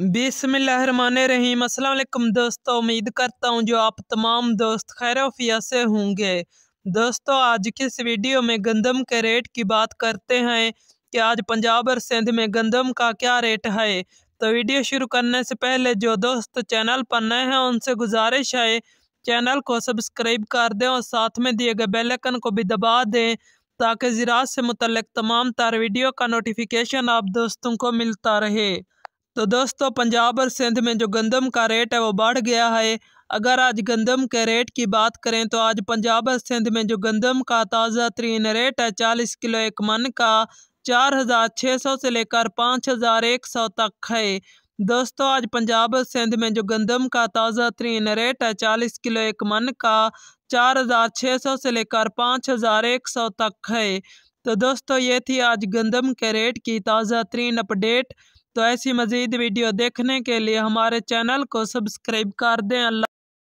रहीम अल्लाम दोस्तों उम्मीद करता हूँ जो आप तमाम दोस्त खैर वफिया से होंगे दोस्तों आज के इस वीडियो में गंदम के रेट की बात करते हैं कि आज पंजाब और सिंध में गंदम का क्या रेट है तो वीडियो शुरू करने से पहले जो दोस्त चैनल पर नए हैं उनसे गुजारिश है चैनल को सब्सक्राइब कर दें और साथ में दिए गए बेलकन को भी दबा दें ताकि ज़रात से मुतलक तमाम तार वीडियो का नोटिफिकेशन आप दोस्तों को मिलता रहे तो दोस्तों पंजाब और सिंध में जो गंदम का रेट है वो बढ़ गया है अगर आज गंदम के रेट की बात करें तो आज पंजाब और सिंध में जो गंदम का ताज़ा तरीन रेट है चालीस किलो एक मन का चार हज़ार छः सौ से लेकर पाँच हज़ार एक सौ तक है दोस्तों आज पंजाब और सिंध में जो गंदम का ताज़ा तरीन रेट है चालीस किलो एक मन का चार हज़ार छः सौ से लेकर पाँच हज़ार एक सौ तक है तो दोस्तों ये थी आज गंदम के रेट की ताज़ा तरीन अपडेट तो ऐसी मज़ीद वीडियो देखने के लिए हमारे चैनल को सब्सक्राइब कर दें अल्लाह